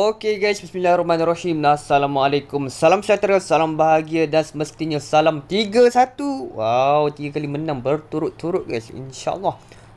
Okey guys, bismillahirrahmanirrahim. Assalamualaikum. Salam sejahtera, salam bahagia dan semestinya salam 3-1. Wow, 3 kali menang berturut-turut guys. InsyaAllah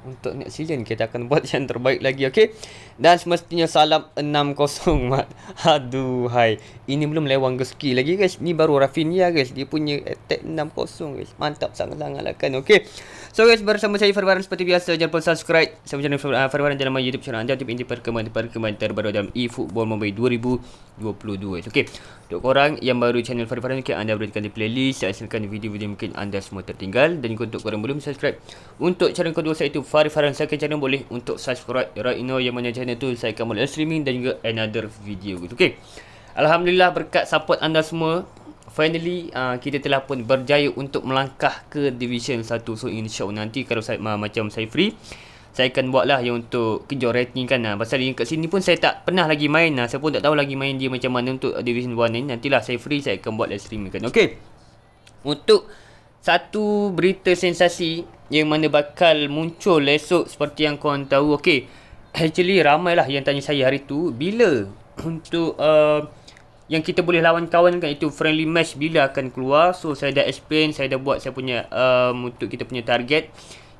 untuk next season kita akan buat yang terbaik lagi okay? dan semestinya salam 6-0 mat Aduhai, ini belum lewang geski lagi guys ni baru Rafinha ya, guys dia punya attack 6-0 guys mantap sangat-sangat lah kan okay? so guys bersama saya Farbaran seperti biasa jangan lupa subscribe sama channel uh, ah, Farbaran dalam YouTube channel anda untuk inti perkembangan perkembangan terbaru dalam eFootball Mumbai 2022 okay? untuk korang yang baru channel Farbaran okay, anda berikan di playlist saya hasilkan video-video mungkin anda semua tertinggal dan juga untuk korang belum subscribe untuk channel kedua saya itu Farid Farhan second channel boleh untuk subscribe right now yang mana channel tu saya akan mulai streaming dan juga another video gitu okey alhamdulillah berkat support anda semua finally uh, kita telah pun berjaya untuk melangkah ke division 1 so insyaallah nanti kalau saya macam saya free saya akan buat lah yang untuk kejar rating kan lah. Pasal yang kat sini pun saya tak pernah lagi main lah. Saya pun tak tahu lagi main dia macam mana untuk Division 1 ni. Nantilah saya free saya akan buat live streaming kan. Okay. Untuk satu berita sensasi yang mana bakal muncul esok seperti yang korang tahu. Okey. Actually ramailah yang tanya saya hari tu bila untuk uh, yang kita boleh lawan kawan kan itu friendly match bila akan keluar. So saya dah explain, saya dah buat saya punya um, untuk kita punya target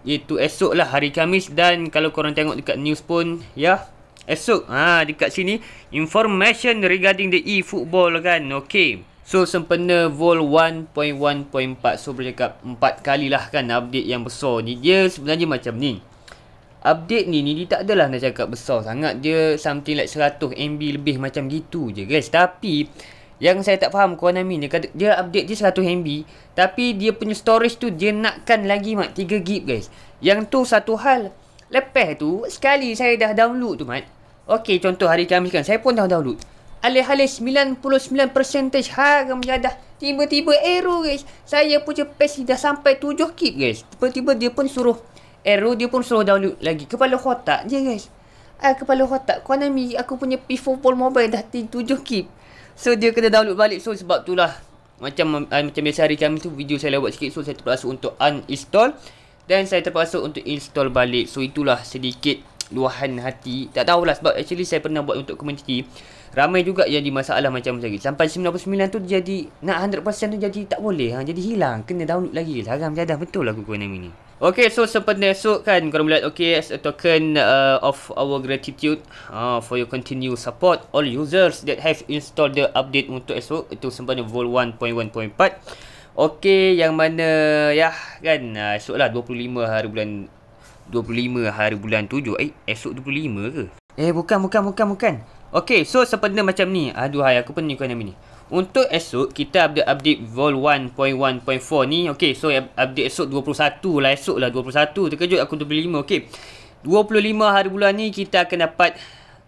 itu esok lah hari Kamis dan kalau korang tengok dekat news pun ya esok ha dekat sini information regarding the e football kan okey So sempena Vol 1.1.4 So boleh cakap 4 kali lah kan update yang besar ni Dia sebenarnya macam ni Update ni, ni dia tak adalah nak cakap besar sangat Dia something like 100 MB lebih macam gitu je guys Tapi yang saya tak faham Konami ni Dia update dia 100 MB Tapi dia punya storage tu dia nakkan lagi mat 3 GB guys Yang tu satu hal Lepas tu sekali saya dah download tu mat Okay contoh hari Kamis kan saya pun dah download alih-alih 99% harga menjadah Tiba-tiba error guys Saya punya page dah sampai 7 kip, guys Tiba-tiba dia pun suruh Error dia pun suruh download lagi Kepala kotak je guys Ah uh, kepala kotak Konami aku punya P4 Pol Mobile dah di 7 kip. So dia kena download balik So sebab tu lah Macam uh, macam biasa hari kami tu Video saya lewat sikit So saya terpaksa untuk uninstall Dan saya terpaksa untuk install balik So itulah sedikit luahan hati Tak tahulah sebab actually saya pernah buat untuk community ramai juga jadi masalah macam tadi. Sampai 99 tu jadi nak 100% tu jadi tak boleh. Ha jadi hilang, kena download lagi. Haram jadah betul lah Google Enemy ni. Okay, so sempena esok kan korang melihat as a token uh, of our gratitude uh, for your continued support all users that have installed the update untuk esok itu sempena vol 1.1.4 Okay, yang mana ya kan uh, esok lah 25 hari bulan 25 hari bulan 7 eh esok 25 ke? Eh bukan bukan bukan bukan Okay, so sebenarnya macam ni. Aduhai, aku pun tunjukkan yang ni. Untuk esok, kita ada update Vol 1.1.4 ni. Okay, so update esok 21 lah. Esok lah 21. Terkejut aku 25. Okay, 25 hari bulan ni kita akan dapat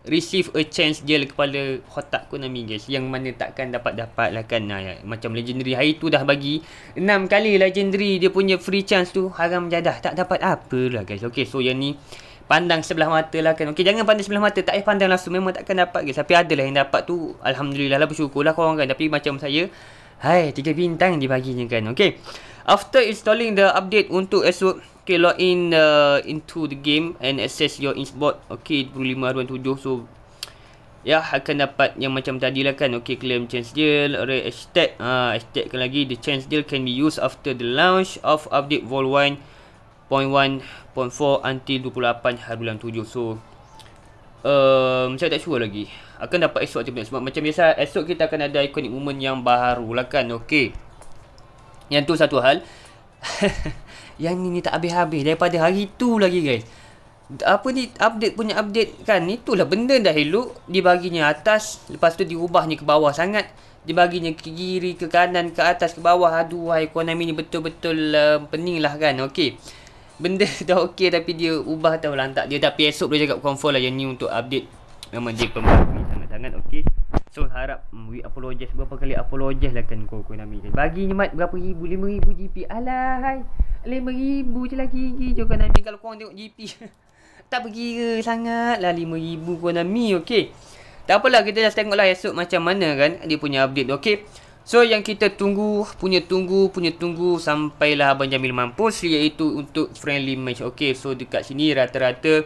receive a chance dia kepala kotak Konami guys yang mana takkan dapat-dapat lah kan nah, ya. macam legendary hari tu dah bagi 6 kali legendary dia punya free chance tu haram jadah tak dapat apa lah guys okey so yang ni pandang sebelah mata lah kan. Okay jangan pandang sebelah mata. Tak payah pandang langsung. Memang takkan dapat ke. Tapi lah yang dapat tu. Alhamdulillah lah bersyukur lah korang kan. Tapi macam saya. Hai tiga bintang dibaginya kan. Okey. After installing the update untuk esok. Okay log in uh, into the game. And access your inchbot. Okey 25.7. So. Ya akan dapat yang macam tadi lah kan. Okay, claim chance deal. Rate hashtag. Uh, ah, hashtag kan lagi. The chance deal can be used after the launch of update vol 1. 0.1.4 until 28 hari bulan 7 so um, saya tak sure lagi akan dapat esok je sebab macam biasa esok kita akan ada iconic moment yang baru lah kan okey yang tu satu hal yang ni, ni tak habis-habis daripada hari tu lagi guys apa ni update punya update kan itulah benda dah elok dibaginya atas lepas tu diubahnya ke bawah sangat dibaginya ke kiri ke kanan ke atas ke bawah aduh ekonomi ni betul-betul uh, lah kan okey benda dah okey tapi dia ubah tau lah tak dia tapi esok dia cakap confirm lah yang ni untuk update memang dia pembaharui sangat-sangat okey so harap hmm, we apologize berapa kali apologize lah kan kau Konami kan bagi nyemat berapa ribu 5 ribu GP alahai 5 ribu je lagi je Konami kalau kau tengok GP tak berkira sangat lah 5 ribu Konami okey tak apalah kita dah tengok lah esok macam mana kan dia punya update okey So yang kita tunggu punya tunggu punya tunggu sampailah Abang Jamil mampus iaitu untuk friendly match. Okey, so dekat sini rata-rata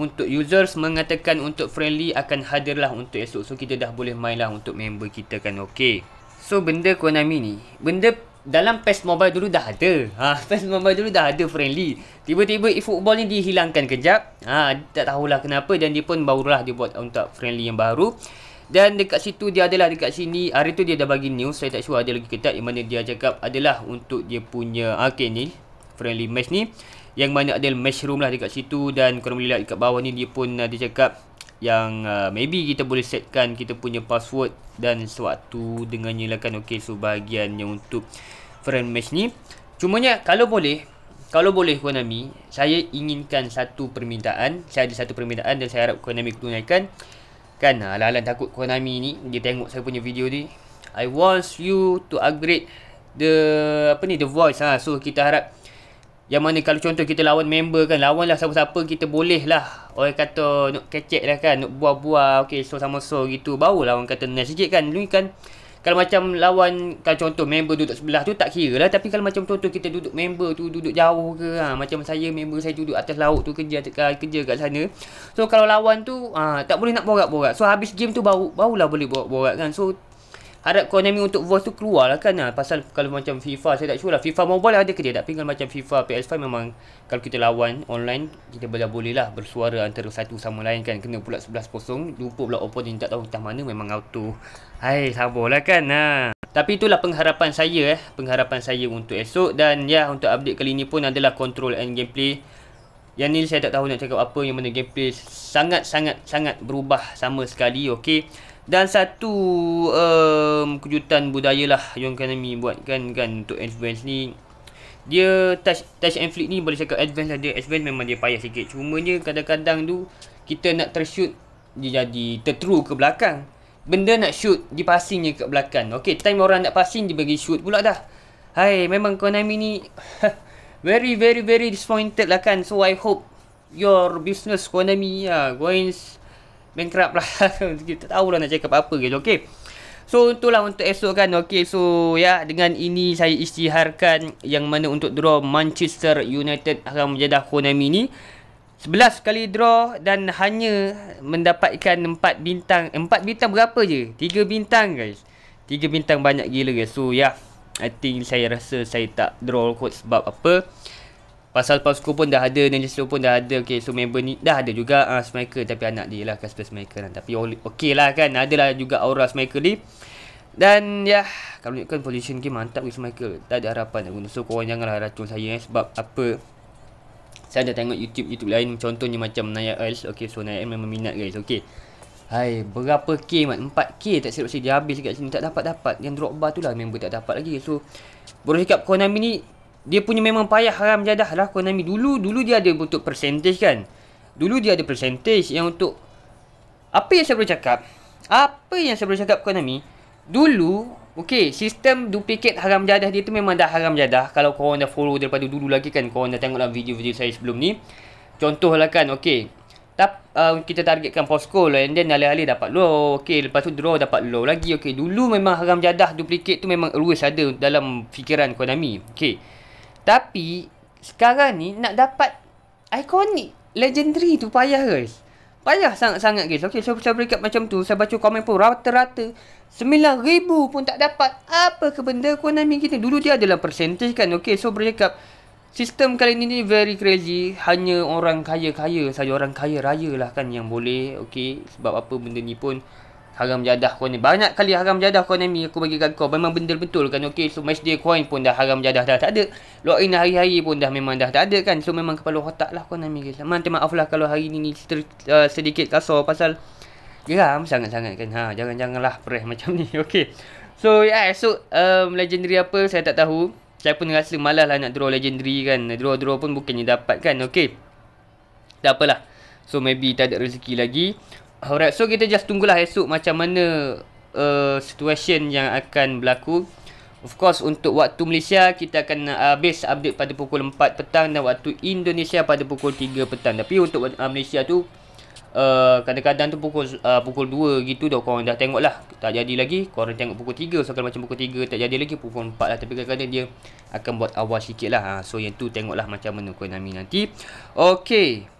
untuk users mengatakan untuk friendly akan hadirlah untuk esok. So kita dah boleh mainlah untuk member kita kan. Okey. So benda Konami ni, benda dalam PES Mobile dulu dah ada. Ha, PES Mobile dulu dah ada friendly. Tiba-tiba eFootball ni dihilangkan kejap. Ha, tak tahulah kenapa dan dia pun barulah dia buat untuk friendly yang baru. Dan dekat situ dia adalah dekat sini Hari tu dia dah bagi news Saya tak sure ada lagi ke Yang mana dia cakap adalah untuk dia punya ah, Okay ni Friendly match ni Yang mana ada match room lah dekat situ Dan korang boleh lihat dekat bawah ni Dia pun ada ah, cakap Yang uh, maybe kita boleh setkan kita punya password Dan sewaktu dengan nyilakan Okay so bahagiannya untuk friend match ni cuma Cumanya kalau boleh kalau boleh Konami, saya inginkan satu permintaan. Saya ada satu permintaan dan saya harap Konami tunaikan. Kan ha, Alang-alang takut Konami ni Dia tengok saya punya video ni I want you to upgrade The Apa ni The voice ha. So kita harap Yang mana kalau contoh kita lawan member kan lawan lah siapa-siapa Kita boleh lah Orang kata Nak kecek lah kan Nak buah-buah Okay so sama-so gitu Barulah orang kata Nice sikit kan Lui kan kalau macam lawan Kalau contoh member duduk sebelah tu tak kira lah Tapi kalau macam contoh kita duduk member tu duduk jauh ke ha, Macam saya member saya duduk atas laut tu kerja ah, kerja kat sana So kalau lawan tu ha, tak boleh nak borak-borak So habis game tu baru barulah boleh borak-borak kan So harap kau Konami untuk voice tu keluar lah kan lah. Pasal kalau macam FIFA saya tak sure lah. FIFA mobile ada ke dia? Tapi kalau macam FIFA PS5 memang kalau kita lawan online kita boleh boleh lah bersuara antara satu sama lain kan. Kena pula 11-0. Lupa pula opponent tak tahu entah mana memang auto. Hai sabar lah kan lah. Tapi itulah pengharapan saya eh. Pengharapan saya untuk esok. Dan ya untuk update kali ni pun adalah control and gameplay. Yang ni saya tak tahu nak cakap apa yang mana gameplay sangat-sangat-sangat berubah sama sekali. Okay dan satu um, kejutan budaya lah yang kami buatkan kan untuk advance ni dia touch touch and flick ni boleh cakap advance lah dia advance memang dia payah sikit ni kadang-kadang tu kita nak tershoot dia jadi tertru ke belakang benda nak shoot di passingnya ke belakang okay time orang nak passing dia bagi shoot pula dah hai memang Konami ni very very very disappointed lah kan so i hope your business Konami ya uh, going bankrupt lah kita tahu lah nak cakap apa gitu okey So itulah untuk esok kan Okay so ya Dengan ini saya istiharkan Yang mana untuk draw Manchester United Akan menjadi Konami ni 11 kali draw Dan hanya Mendapatkan 4 bintang 4 bintang berapa je 3 bintang guys 3 bintang banyak gila guys So ya yeah, I think saya rasa saya tak draw kot Sebab apa Pasal Pasco pun dah ada, Ninja Slow pun dah ada. Okay, so member ni dah ada juga uh, Smiker tapi anak dia lah Kasper Smiker lah. Tapi okey lah kan, adalah juga aura Smiker ni. Dan ya, yeah, kalau kan position game mantap with Smiker. Tak ada harapan nak guna. So korang janganlah racun saya eh. Sebab apa, saya dah tengok YouTube-YouTube lain contohnya macam Naya Earls. Okay, so Naya Earls memang minat guys. Okay. Hai, berapa K mat? 4K tak silap saya. Dia habis kat sini. Tak dapat-dapat. Yang drop bar tu lah member tak dapat lagi. So, boleh cakap Konami ni dia punya memang payah haram jadah lah Konami dulu dulu dia ada untuk percentage kan dulu dia ada percentage yang untuk apa yang saya boleh cakap apa yang saya boleh cakap Konami dulu Okey, sistem duplicate haram jadah dia tu memang dah haram jadah Kalau korang dah follow daripada dulu lagi kan Korang dah tengoklah video-video saya sebelum ni Contohlah kan, okey Tap, uh, kita targetkan posko lah And then alih-alih dapat low Okey, lepas tu draw dapat low lagi Okey, dulu memang haram jadah duplicate tu memang always ada dalam fikiran Konami Okey tapi sekarang ni nak dapat ikonik legendary tu payah guys. Payah sangat-sangat guys. Okey, saya so, saya berikan macam tu. Saya baca komen pun rata-rata 9000 pun tak dapat. Apa ke benda Konami kita? Dulu dia adalah percentage kan. Okey, so berikan Sistem kali ni ni very crazy. Hanya orang kaya-kaya saja orang kaya raya lah kan yang boleh. Okey, sebab apa benda ni pun haram jadah kau ni banyak kali haram jadah kau ni aku bagi kat kau memang benda betul kan okey so match day coin pun dah haram jadah dah tak ada login hari-hari pun dah memang dah tak ada kan so memang kepala otak lah kau ni guys minta maaf lah kalau hari ni ni ter, uh, sedikit kasar pasal geram sangat-sangat kan ha jangan lah press macam ni okey so ya yeah, esok um, legendary apa saya tak tahu saya pun rasa malas lah nak draw legendary kan Draw-draw pun bukannya dapat kan Okay Tak apalah So maybe tak ada rezeki lagi Alright, so kita just tunggulah esok macam mana uh, situation yang akan berlaku. Of course, untuk waktu Malaysia, kita akan habis update pada pukul 4 petang dan waktu Indonesia pada pukul 3 petang. Tapi untuk uh, Malaysia tu, uh, kadang-kadang uh, tu pukul uh, pukul 2 gitu dah korang dah tengok lah. Tak jadi lagi, korang tengok pukul 3. So, kalau macam pukul 3 tak jadi lagi, pukul 4 lah. Tapi kadang-kadang dia akan buat awal sikit lah. Ha. So, yang tu tengoklah macam mana Konami nanti. Okay.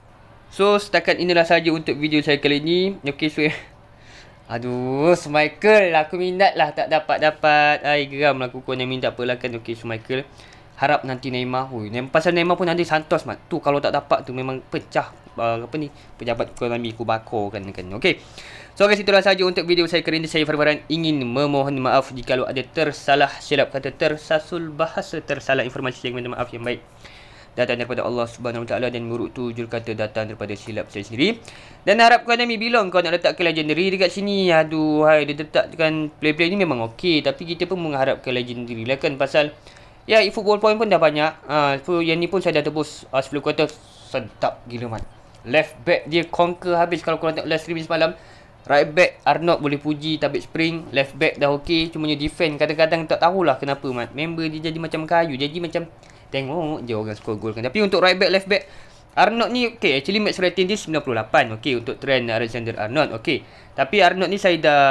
So setakat inilah saja untuk video saya kali ini. Okay so eh. Aduh so Michael aku minat lah tak dapat-dapat Ay geram lah kukuan yang minta apalah kan Okay so Michael Harap nanti Neymar Ui, Pasal Neymar pun nanti santos mat Tu kalau tak dapat tu memang pecah uh, Apa ni Pejabat ekonomi ku bakar kan, kan Okay So guys itulah saja untuk video saya kali ini Saya Farbaran ingin memohon maaf Jika ada tersalah silap kata Tersasul bahasa tersalah informasi Saya minta maaf yang baik datang daripada Allah Subhanahu Wa dan murut tu jul kata datang daripada silap saya sendiri. Dan harapkan kami bila kau nak letak ke legendary dekat sini. Aduh, hai dia letakkan play-play ni memang okey tapi kita pun mengharap ke legendary lah kan pasal ya yeah, football point pun dah banyak. Ah, uh, so yang ni pun saya dah tebus ha, uh, 10 kuarter sentap gila man. Left back dia conquer habis kalau korang tengok last stream semalam. Right back Arnold boleh puji Tabit Spring Left back dah okey Cuma defend Kadang-kadang tak tahulah kenapa man. Member dia jadi macam kayu Jadi macam Tengok je orang score goal kan. Tapi untuk right back, left back. Arnold ni okay. Actually match rating dia 98. Okay untuk trend uh, Alexander Arnold. Okay. Tapi Arnold ni saya dah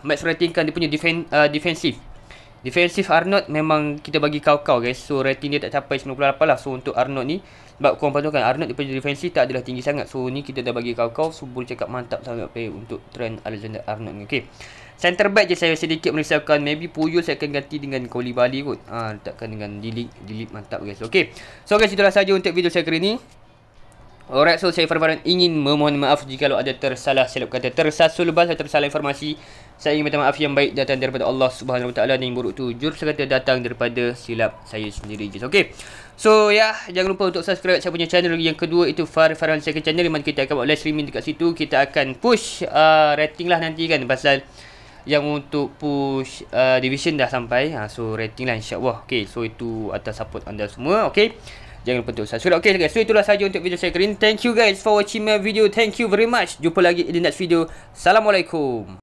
match rating kan dia punya defen, uh, defensive. Defensive Arnold memang kita bagi kau-kau guys. So rating dia tak capai 98 lah. So untuk Arnold ni. Sebab korang patutkan Arnold dia punya defensive tak adalah tinggi sangat. So ni kita dah bagi kau-kau. So boleh cakap mantap sangat pay untuk trend Alexander Arnold ni. Okay. Center back je saya sedikit merisaukan Maybe Puyol saya akan ganti dengan Koulibaly kot ha, Letakkan dengan Dilip Dilip mantap guys Okay So guys itulah saja untuk video saya kali ni Alright so saya Farvan ingin memohon maaf jika ada tersalah silap kata tersasul bahasa tersalah informasi saya ingin minta maaf yang baik datang daripada Allah Subhanahu Wa Taala yang buruk tu jur sekata datang daripada silap saya sendiri guys okey so ya yeah, jangan lupa untuk subscribe saya punya channel yang kedua itu Farfaran second channel di kita akan buat live streaming dekat situ kita akan push uh, rating lah nanti kan pasal yang untuk push uh, division dah sampai ha, so rating lah insyaAllah okay, so itu atas support anda semua okay? jangan lupa untuk subscribe okay, guys so itulah sahaja untuk video saya kering thank you guys for watching my video thank you very much jumpa lagi in the next video Assalamualaikum